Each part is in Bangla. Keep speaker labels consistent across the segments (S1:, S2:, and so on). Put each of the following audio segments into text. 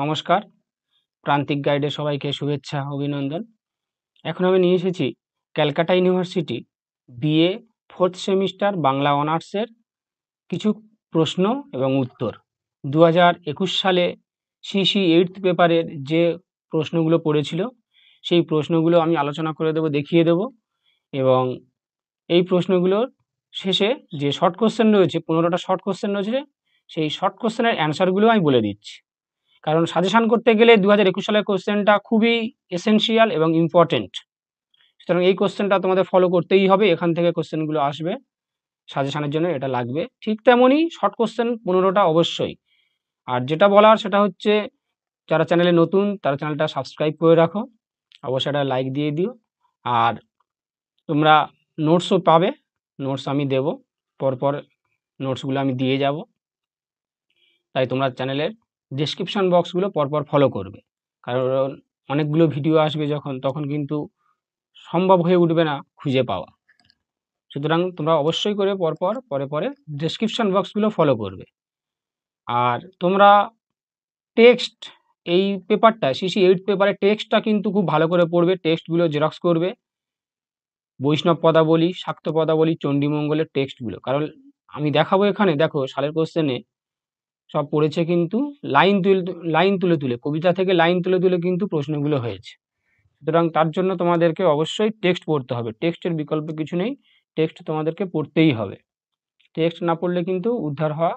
S1: নমস্কার প্রান্তিক গাইডে সবাইকে শুভেচ্ছা অভিনন্দন এখন আমি নিয়ে এসেছি Calcutta university BA fourth semester Bangla অনার্সের কিছু প্রশ্ন এবং উত্তর দু সালে সিসি এইটথ পেপারের যে প্রশ্নগুলো পড়েছিল সেই প্রশ্নগুলো আমি আলোচনা করে দেব দেখিয়ে দেব এবং এই প্রশ্নগুলোর শেষে যে শর্ট কোশ্চেন রয়েছে পনেরোটা শর্ট কোশ্চেন রয়েছে সেই শর্ট কোশ্চেনের অ্যান্সারগুলো আমি বলে দিচ্ছি কারণ সাজেশান করতে গেলে দু হাজার একুশ সালের কোশ্চেনটা খুবই এসেন্সিয়াল এবং ইম্পর্টেন্ট সুতরাং এই কোশ্চেনটা তোমাদের ফলো করতেই হবে এখান থেকে কোশ্চেনগুলো আসবে সাজেশানের জন্য এটা লাগবে ঠিক তেমনই শর্ট কোশ্চেন পনেরোটা অবশ্যই আর যেটা বলার সেটা হচ্ছে যারা চ্যানেলে নতুন তারা চ্যানেলটা সাবস্ক্রাইব করে রাখো অবশ্যই একটা লাইক দিয়ে দিও আর তোমরা নোটসও পাবে নোটস আমি দেব পরপর নোটসগুলো আমি দিয়ে যাব তাই তোমরা চ্যানেলের ডিসক্রিপশান বক্সগুলো পরপর ফলো করবে কারণ অনেকগুলো ভিডিও আসবে যখন তখন কিন্তু সম্ভব হয়ে উঠবে না খুঁজে পাওয়া সুতরাং তোমরা অবশ্যই করে পরপর পরে পরে ডিসক্রিপশান বক্সগুলো ফলো করবে আর তোমরা টেক্সট এই পেপারটা সিসি এইট পেপারে টেক্সটটা কিন্তু খুব ভালো করে পড়বে টেক্সটগুলো জেরক্স করবে বৈষ্ণব পদাবলী শাক্ত পদাবলী চণ্ডীমঙ্গলের টেক্সটগুলো কারণ আমি দেখাবো এখানে দেখো সালের কোশ্চেনে সব পড়েছে কিন্তু লাইন তুলে লাইন তুলে তুলে কবিতা থেকে লাইন তুলে তুলে কিন্তু প্রশ্নগুলো হয়েছে সুতরাং তার জন্য তোমাদেরকে অবশ্যই টেক্সট পড়তে হবে টেক্সটের বিকল্প কিছু নেই টেক্সট তোমাদেরকে পড়তেই হবে টেক্সট না পড়লে কিন্তু উদ্ধার হওয়া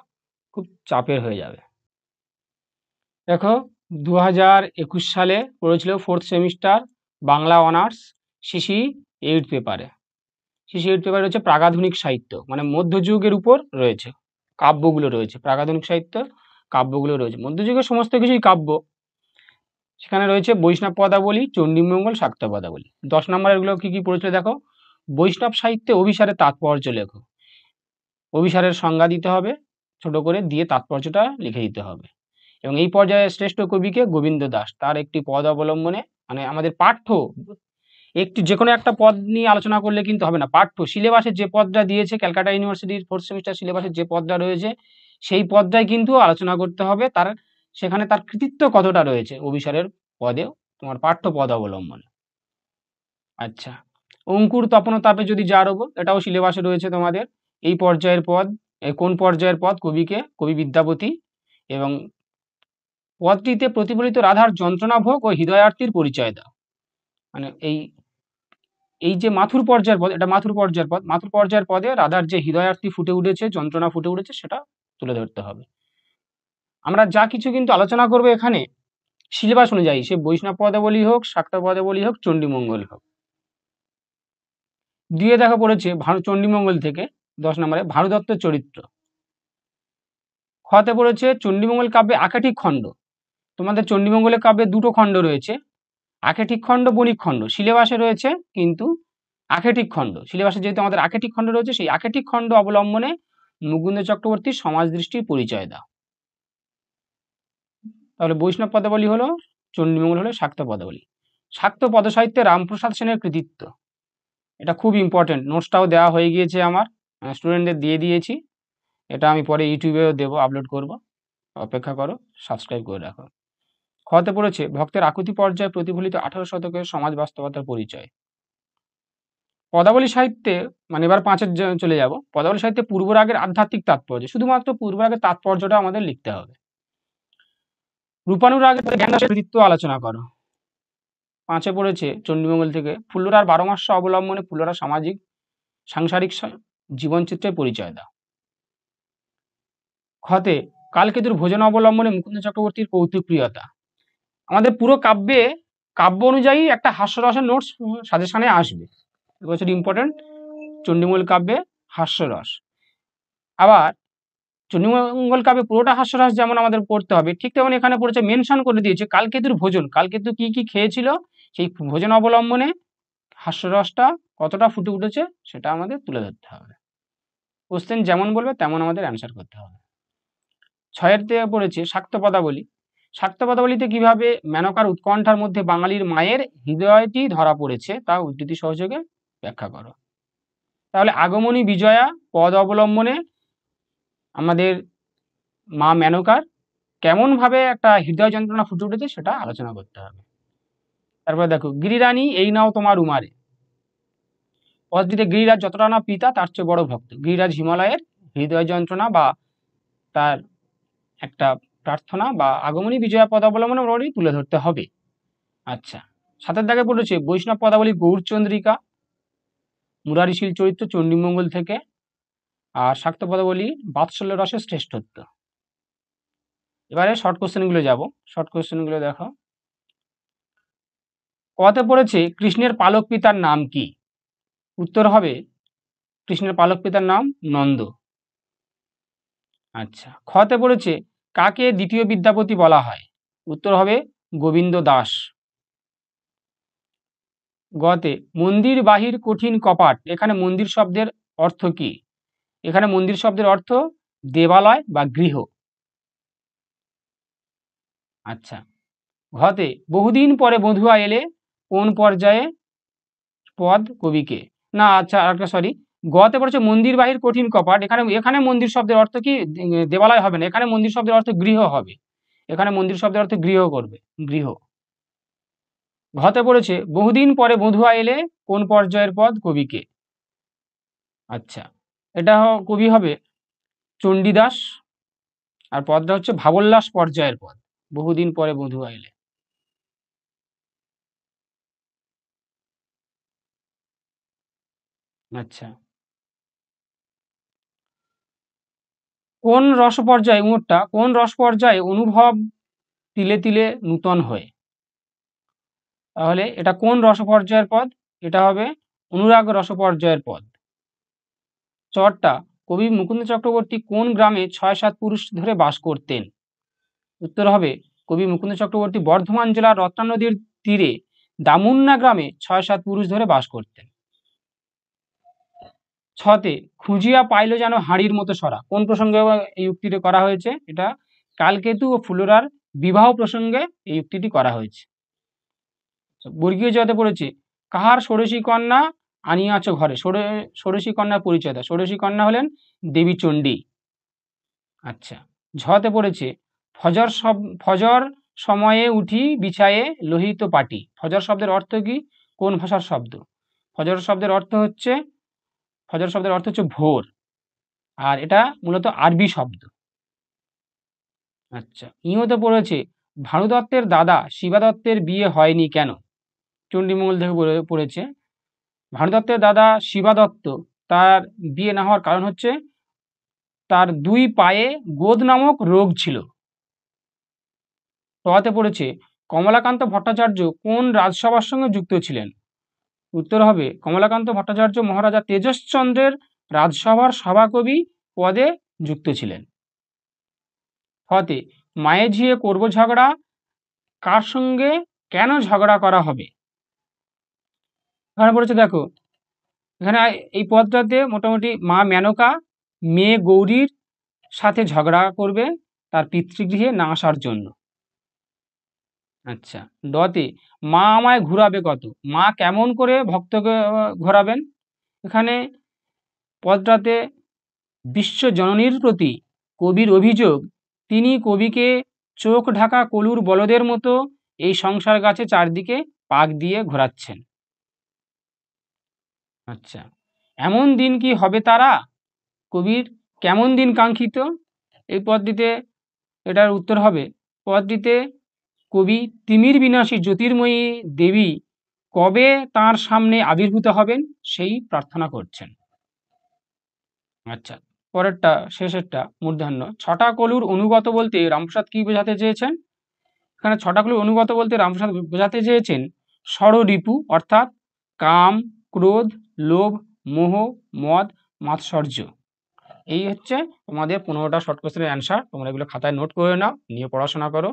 S1: খুব চাপের হয়ে যাবে দেখো দু একুশ সালে পড়েছিল fourth semester Bangla honours C C eight পেপারে সিসি এইট পেপারে হচ্ছে প্রাগাধুনিক সাহিত্য মানে মধ্যযুগের উপর রয়েছে কাব্যগুলো রয়েছে প্রাকাধুনিক সাহিত্য কাব্যগুলো রয়েছে মধ্যযুগের সমস্ত কিছুই কাব্য সেখানে রয়েছে বৈষ্ণব পদাবলী চণ্ডীমঙ্গল শাক্ত পদাবলী দশ নম্বরেরগুলো কী কী পড়েছিল দেখো বৈষ্ণব সাহিত্যে অভিসারে তাৎপর্য লেখো অভিসারের সংজ্ঞা দিতে হবে ছোট করে দিয়ে তাৎপর্যটা লিখে দিতে হবে এবং এই পর্যায়ে শ্রেষ্ঠ কবিকে গোবিন্দ দাস তার একটি পদ অবলম্বনে মানে আমাদের পাঠ্য একটি যে কোনো একটা পদ নিয়ে আলোচনা করলে কিন্তু হবে না পাঠ্য সিলেবাসের যে পদটা দিয়েছে ক্যালকাটা ইউনিভার্সিটির ফোর্থ সেমিস্টার সিলেবাসের যে পদটা রয়েছে সেই পদটাই কিন্তু আলোচনা করতে হবে তার সেখানে তার কৃতিত্ব কতটা রয়েছে অভিসারের পদে তোমার পাঠ্য পদ অবলম্বনে আচ্ছা অঙ্কুর তপন তাপে যদি যারব এটাও সিলেবাসে রয়েছে তোমাদের এই পর্যায়ের পদ কোন পর্যায়ের পদ কবিকে কবি বিদ্যাপতি এবং পদটিতে প্রতিফলিত রাধার যন্ত্রণা ভোগ ও হৃদয়ার্থীর পরিচয় দাও মানে এই এই যে মাথুর পর্যায়ের পদ এটা মাথুর পর্যায়ের পদ মাথুর পর্যায়ের পদে রাধার যে হৃদয়ার্থী ফুটে উঠেছে যন্ত্রণা ফুটে উঠেছে সেটা তুলে ধরতে হবে আমরা যা কিছু কিন্তু আলোচনা করব এখানে সিলেবাস অনুযায়ী সে বৈষ্ণব পদাবলী হোক শাক্ত পদাবলী হোক চণ্ডীমঙ্গল হোক দিয়ে দেখা পড়েছে চণ্ডীমঙ্গল থেকে দশ নম্বরে ভানুদত্ত চরিত্র খতে পড়েছে চণ্ডীমঙ্গল কাব্যে আকাটি খণ্ড তোমাদের চণ্ডীমঙ্গলের কাব্যে দুটো খণ্ড রয়েছে আখেটিক খণ্ড বণিক খণ্ড সিলেবাসে রয়েছে কিন্তু আখেটিক খণ্ড সিলেবাসে যেহেতু আমাদের আখেটিক খণ্ড রয়েছে সেই আখেটিক খণ্ড অবলম্বনে মুকুন্দ চক্রবর্তীর সমাজ দৃষ্টির পরিচয় দাও তাহলে বৈষ্ণব পদাবলী হলো চণ্ডীমঙ্গল হলো শাক্ত পদাবলী শাক্ত পদসাহিত্যে রামপ্রসাদ সেনের কৃতিত্ব এটা খুব ইম্পর্টেন্ট নোটসটাও দেওয়া হয়ে গিয়েছে আমার স্টুডেন্টদের দিয়ে দিয়েছি এটা আমি পরে ইউটিউবেও দেবো আপলোড করব অপেক্ষা করো সাবস্ক্রাইব করে রাখো খতে পড়েছে ভক্তের আকুতি পর্যায়ে প্রতিফলিত আঠারো শতকের সমাজ বাস্তবতার পরিচয় পদাবলী সাহিত্যে মানে এবার পাঁচের চলে যাব পদাবলী সাহিত্যে রাগের আধ্যাত্মিক তাৎপর্য শুধুমাত্র পূর্ব রাগের তাৎপর্যটা আমাদের লিখতে হবে রূপানুরাগের জ্ঞানের কৃতিত্ব আলোচনা করো পাঁচে পড়েছে চণ্ডীমঙ্গল থেকে ফুল্লরার বারো মাস অবলম্বনে ফুল্লরা সামাজিক সাংসারিক জীবনচিত্রের পরিচয় দাও খতে কালকেতুর ভোজন অবলম্বনে মুকুন্দ চক্রবর্তীর কৌতুকপ্রিয়তা আমাদের পুরো কাব্যে কাব্য অনুযায়ী একটা হাস্যরসের নোটস সাজেশনে আসবে এবছর ইম্পর্টেন্ট চণ্ডীমূল কাব্যে হাস্যরস আবার চণ্ডীমঙ্গল কাব্যে পুরোটা হাস্যরস যেমন আমাদের পড়তে হবে ঠিক তেমন এখানে পড়েছে মেনশন করে দিয়েছে কালকেতুর ভোজন কালকেতু কি কি খেয়েছিল সেই ভোজন অবলম্বনে হাস্যরসটা কতটা ফুটে উঠেছে সেটা আমাদের তুলে ধরতে হবে কোশ্চেন যেমন বলবে তেমন আমাদের অ্যান্সার করতে হবে ছয়ের থেকে পড়েছে শাক্ত পদাবলী স্বার্থপদাবলিতে কিভাবে মেনকার উৎকণ্ঠার মধ্যে বাঙালির মায়ের হৃদয়টি ধরা পড়েছে তা উদ্ধৃতি সহযোগে ব্যাখ্যা করো তাহলে আগমনী বিজয়া পদ অবলম্বনে আমাদের মা মেনকার কেমনভাবে একটা হৃদয় যন্ত্রণা ফুটে উঠেছে সেটা আলোচনা করতে হবে তারপরে দেখো গিরিরানী এই নাও তোমার উমারে পদটিতে গিরিরাজ যতটা না পিতা তার চেয়ে বড় ভক্ত গিরিরাজ হিমালয়ের হৃদয় যন্ত্রণা বা তার একটা প্রার্থনা বা আগমনী বিজয়া পদাবলম্বন আমরা তুলে ধরতে হবে আচ্ছা সাতের দাগে পড়েছে বৈষ্ণব পদাবলী গৌরচন্দ্রিকা মুরারিশীল চরিত্র চণ্ডীমঙ্গল থেকে আর শাক্ত পদাবলী বাৎসল্য রসের শ্রেষ্ঠত্ব এবারে শর্ট কোশ্চেনগুলো যাব শর্ট কোশ্চেনগুলো দেখো কতে পড়েছে কৃষ্ণের পালক পিতার নাম কি উত্তর হবে কৃষ্ণের পালক পিতার নাম নন্দ আচ্ছা খতে পড়েছে কাকে দ্বিতীয় বিদ্যাপতি বলা হয় উত্তর হবে গোবিন্দ দাস গতে মন্দির বাহির কঠিন কপাট এখানে মন্দির শব্দের অর্থ কি এখানে মন্দির শব্দের অর্থ দেবালয় বা গৃহ আচ্ছা ঘতে বহুদিন পরে বধুয়া এলে কোন পর্যায়ে পদ কবিকে না আচ্ছা আর একটা সরি গতে পড়েছে মন্দির বাহির কঠিন কপাট এখানে এখানে মন্দির শব্দের অর্থ কি দেবালয় হবে না এখানে মন্দির শব্দের অর্থ গৃহ হবে এখানে মন্দির শব্দের অর্থ গৃহ করবে গৃহ ঘতে পড়েছে বহুদিন পরে বধুয়া এলে কোন পর্যায়ের পদ কবিকে আচ্ছা এটা কবি হবে চণ্ডীদাস আর পদটা হচ্ছে ভাবোল্লাস পর্যায়ের পদ বহুদিন পরে বধুয়া এলে আচ্ছা কোন রস পর্যায়ে উমরটা কোন রস পর্যায়ে অনুভব তিলে তিলে নূতন হয়ে তাহলে এটা কোন রস পর্যায়ের পদ এটা হবে অনুরাগ রস পর্যায়ের পদ চরটা কবি মুকুন্দ চক্রবর্তী কোন গ্রামে ছয় সাত পুরুষ ধরে বাস করতেন উত্তর হবে কবি মুকুন্দ চক্রবর্তী বর্ধমান জেলার রত্না নদীর তীরে দামুন্না গ্রামে ছয় সাত পুরুষ ধরে বাস করতেন ছতে খুঁজিয়া পাইল যেন হাঁড়ির মতো সরা কোন প্রসঙ্গে এই উক্তিটি করা হয়েছে এটা কালকেতু ও ফুলোরার বিবাহ প্রসঙ্গে এই উক্তিটি করা হয়েছে বর্গীয় জতে পড়েছে কাহার ষোড়শী কন্যা আনিয়াছ ঘরে ষোড়শী কন্যার পরিচয় দেয় ষোড়শী কন্যা হলেন দেবী চণ্ডী আচ্ছা ঝতে পড়েছে ফজর সব ফজর সময়ে উঠি বিছায়ে লোহিত পাটি ফজর শব্দের অর্থ কি কোন ভাষার শব্দ ফজর শব্দের অর্থ হচ্ছে ফজর শব্দের অর্থ হচ্ছে ভোর আর এটা মূলত আরবি শব্দ আচ্ছা ইহতে পড়েছে ভানু দত্তের দাদা শিবা দত্তের বিয়ে হয়নি কেন চণ্ডীমঙ্গল থেকে পড়েছে ভানু দত্তের দাদা শিবা দত্ত তার বিয়ে না হওয়ার কারণ হচ্ছে তার দুই পায়ে গোদ নামক রোগ ছিল টতে পড়েছে কমলাকান্ত ভট্টাচার্য কোন রাজসভার সঙ্গে যুক্ত ছিলেন উত্তর হবে কমলাকান্ত ভট্টাচার্য মহারাজা তেজশ্চন্দ্রের রাজসভার সভাকবি পদে যুক্ত ছিলেন ফতে মায়ে ঝিয়ে করব ঝগড়া কার সঙ্গে কেন ঝগড়া করা হবে এখানে পড়েছে দেখো এখানে এই পদটাতে মোটামুটি মা মেনকা মেয়ে গৌরীর সাথে ঝগড়া করবে তার পিতৃগৃহে না আসার জন্য আচ্ছা ডতে মা আমায় ঘুরাবে কত মা কেমন করে ভক্তকে ঘোরাবেন এখানে পদটাতে বিশ্বজননীর প্রতি কবির অভিযোগ তিনি কবিকে চোখ ঢাকা কলুর বলদের মতো এই সংসার গাছে চারদিকে পাক দিয়ে ঘোরাচ্ছেন আচ্ছা এমন দিন কি হবে তারা কবির কেমন দিন কাঙ্ক্ষিত এই পদটিতে এটার উত্তর হবে পদটিতে কবি তিমির বিনাশী জ্যোতির্ময়ী দেবী কবে তার সামনে আবির্ভূত হবেন সেই প্রার্থনা করছেন আচ্ছা পরেরটা শেষেরটা মূর্ধান্য ছটা কলুর অনুগত বলতে রামপ্রসাদ কি বোঝাতে চেয়েছেন এখানে ছটা কলুর অনুগত বলতে রামপ্রসাদ বোঝাতে চেয়েছেন ষড়রিপু অর্থাৎ কাম ক্রোধ লোভ মোহ মদ মাৎসর্য এই হচ্ছে তোমাদের পনেরোটা শর্ট কোশ্চেনের অ্যান্সার তোমরা এগুলো খাতায় নোট করে নাও নিয়ে পড়াশোনা করো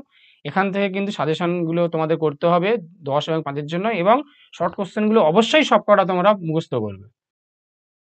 S1: এখান থেকে কিন্তু সাজেশনগুলো তোমাদের করতে হবে দশ এবং পাঁচের জন্য এবং শর্ট কোশ্চেনগুলো অবশ্যই সবকটা তোমরা মুখস্থ করবে